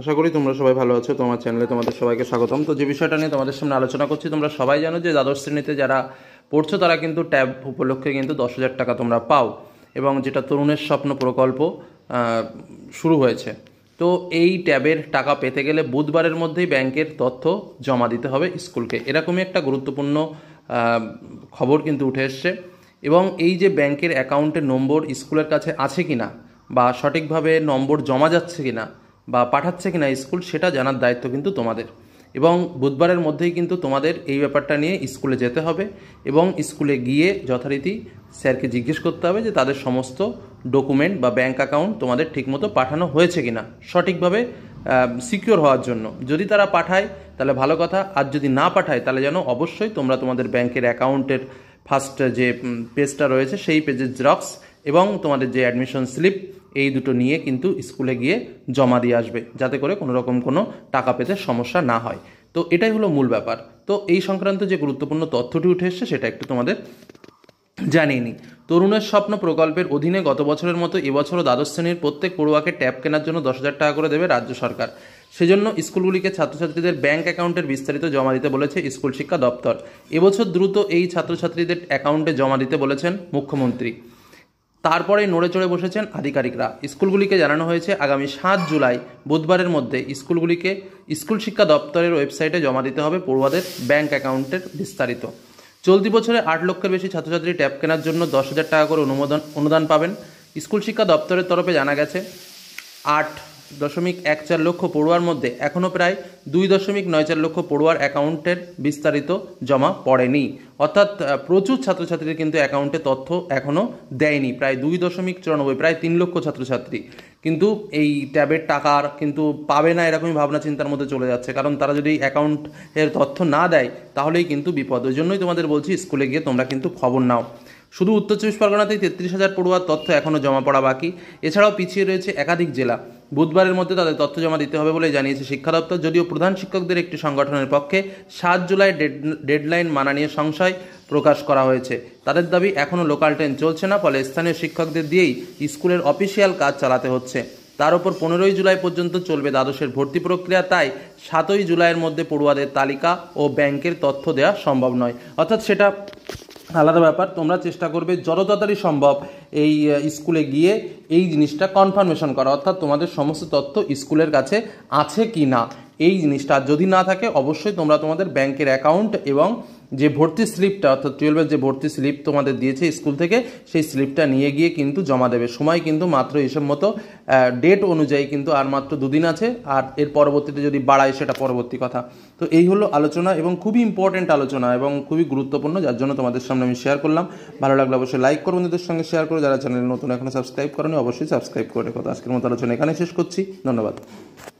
আশা করি তোমরা সবাই ভালো আছো তোমার চ্যানেলে তোমাদের সবাইকে স্বাগতম তো যে বিষয়টা নিয়ে তোমাদের সামনে আলোচনা করছি তোমরা সবাই জানো যে দ্বাদশ শ্রেণীতে যারা পড়ছো তারা কিন্তু ট্যাব উপলক্ষে কিন্তু দশ হাজার টাকা তোমরা পাও এবং যেটা তরুণের স্বপ্ন প্রকল্প শুরু হয়েছে তো এই ট্যাবের টাকা পেতে গেলে বুধবারের মধ্যেই ব্যাংকের তথ্য জমা দিতে হবে স্কুলকে এরকমই একটা গুরুত্বপূর্ণ খবর কিন্তু উঠে এসছে এবং এই যে ব্যাংকের অ্যাকাউন্টের নম্বর স্কুলের কাছে আছে কি না বা সঠিকভাবে নম্বর জমা যাচ্ছে কি না বা পাঠাচ্ছে কিনা স্কুল সেটা জানার দায়িত্ব কিন্তু তোমাদের এবং বুধবারের মধ্যেই কিন্তু তোমাদের এই ব্যাপারটা নিয়ে স্কুলে যেতে হবে এবং স্কুলে গিয়ে যথারীতি স্যারকে জিজ্ঞেস করতে হবে যে তাদের সমস্ত ডকুমেন্ট বা ব্যাঙ্ক অ্যাকাউন্ট তোমাদের ঠিকমতো পাঠানো হয়েছে কি না সঠিকভাবে সিকিওর হওয়ার জন্য যদি তারা পাঠায় তাহলে ভালো কথা আর যদি না পাঠায় তাহলে যেন অবশ্যই তোমরা তোমাদের ব্যাংকের অ্যাকাউন্টের ফার্স্ট uh, যে পেজটা রয়েছে সেই পেজের জেরক্স এবং তোমাদের যে অ্যাডমিশন স্লিপ এই দুটো নিয়ে কিন্তু স্কুলে গিয়ে জমা দিয়ে আসবে যাতে করে কোনো রকম কোনো টাকা পেতে সমস্যা না হয় তো এটাই হলো মূল ব্যাপার তো এই সংক্রান্ত যে গুরুত্বপূর্ণ তথ্যটি উঠে এসছে সেটা একটু তোমাদের জানিয়ে তরুণের স্বপ্ন প্রকল্পের অধীনে গত বছরের মতো এবছরও দ্বাদশ শ্রেণীর প্রত্যেক পড়ুয়াকে ট্যাব কেনার জন্য দশ হাজার টাকা করে দেবে রাজ্য সরকার সেজন্য স্কুলগুলিকে ছাত্রছাত্রীদের ব্যাংক অ্যাকাউন্টের বিস্তারিত জমা দিতে বলেছে স্কুল শিক্ষা দপ্তর এবছর দ্রুত এই ছাত্রছাত্রীদের অ্যাকাউন্টে জমা দিতে বলেছেন মুখ্যমন্ত্রী তারপরে নড়ে চড়ে বসেছেন আধিকারিকরা স্কুলগুলিকে জানানো হয়েছে আগামী সাত জুলাই বুধবারের মধ্যে স্কুলগুলিকে স্কুল শিক্ষা দপ্তরের ওয়েবসাইটে জমা দিতে হবে পড়ুয়াদের ব্যাংক অ্যাকাউন্টের বিস্তারিত চলতি বছরে আট লক্ষের বেশি ছাত্রছাত্রী ট্যাব কেনার জন্য দশ হাজার টাকা করে অনুমোদন অনুদান পাবেন স্কুল শিক্ষা দপ্তরের তরফে জানা গেছে আট দশমিক এক চার লক্ষ পড়ুয়ার মধ্যে এখনও প্রায় দুই দশমিক নয় চার লক্ষ পড়ুয়ার অ্যাকাউন্টের বিস্তারিত জমা পড়েনি অর্থাৎ প্রচুর ছাত্রছাত্রীর কিন্তু অ্যাকাউন্টে তথ্য এখনও দেয়নি প্রায় দুই দশমিক চুরানব্বই প্রায় তিন লক্ষ ছাত্রছাত্রী কিন্তু এই ট্যাবের টাকার কিন্তু পাবে না এরকমই ভাবনা চিন্তার মধ্যে চলে যাচ্ছে কারণ তারা যদি অ্যাকাউন্টের তথ্য না দেয় তাহলেই কিন্তু বিপদ ওই জন্যই তোমাদের বলছি স্কুলে গিয়ে তোমরা কিন্তু খবর নাও শুধু উত্তর চব্বিশ পরগনাতেই তেত্রিশ হাজার পড়ুয়ার তথ্য এখনও জমা পড়া বাকি এছাড়াও পিছিয়ে রয়েছে একাধিক জেলা বুধবারের মধ্যে তাদের তথ্য জমা দিতে হবে বলে জানিয়েছে শিক্ষা দপ্তর যদিও প্রধান শিক্ষকদের একটি সংগঠনের পক্ষে সাত জুলাই ডেডলাইন মানা নিয়ে সংশয় প্রকাশ করা হয়েছে তাদের দাবি এখনও লোকাল ট্রেন চলছে না ফলে স্থানীয় শিক্ষকদের দিয়েই স্কুলের অফিসিয়াল কাজ চালাতে হচ্ছে তার উপর পনেরোই জুলাই পর্যন্ত চলবে দ্বাদশের ভর্তি প্রক্রিয়া তাই সাতই জুলাইয়ের মধ্যে পড়ুয়াদের তালিকা ও ব্যাংকের তথ্য দেওয়া সম্ভব নয় অর্থাৎ সেটা আলাদা ব্যাপার তোমরা চেষ্টা করবে যত তাড়াতাড়ি সম্ভব এই স্কুলে গিয়ে এই জিনিসটা কনফার্মেশন করা অর্থাৎ তোমাদের সমস্ত তথ্য স্কুলের কাছে আছে কি না এই জিনিসটা যদি না থাকে অবশ্যই তোমরা তোমাদের ব্যাংকের অ্যাকাউন্ট এবং যে ভর্তি স্লিপটা অর্থাৎ টুয়েলভের যে ভর্তি স্লিপ তোমাদের দিয়েছে স্কুল থেকে সেই স্লিপটা নিয়ে গিয়ে কিন্তু জমা দেবে সময় কিন্তু মাত্র এসব মতো ডেট অনুযায়ী কিন্তু আর মাত্র দুদিন আছে আর এর পরবর্তীতে যদি বাড়ায় সেটা পরবর্তী কথা তো এই হলো আলোচনা এবং খুবই ইম্পর্টেন্ট আলোচনা এবং খুবই গুরুত্বপূর্ণ যার জন্য তোমাদের সামনে আমি শেয়ার করলাম ভালো লাগলে অবশ্যই লাইক করো বন্ধুদের সঙ্গে শেয়ার করো যারা চ্যানেল নতুন এখন সাবস্ক্রাইব করেনি অবশ্যই সাবস্ক্রাইব করে কথা আজকের মতো আলোচনা এখানে শেষ করছি ধন্যবাদ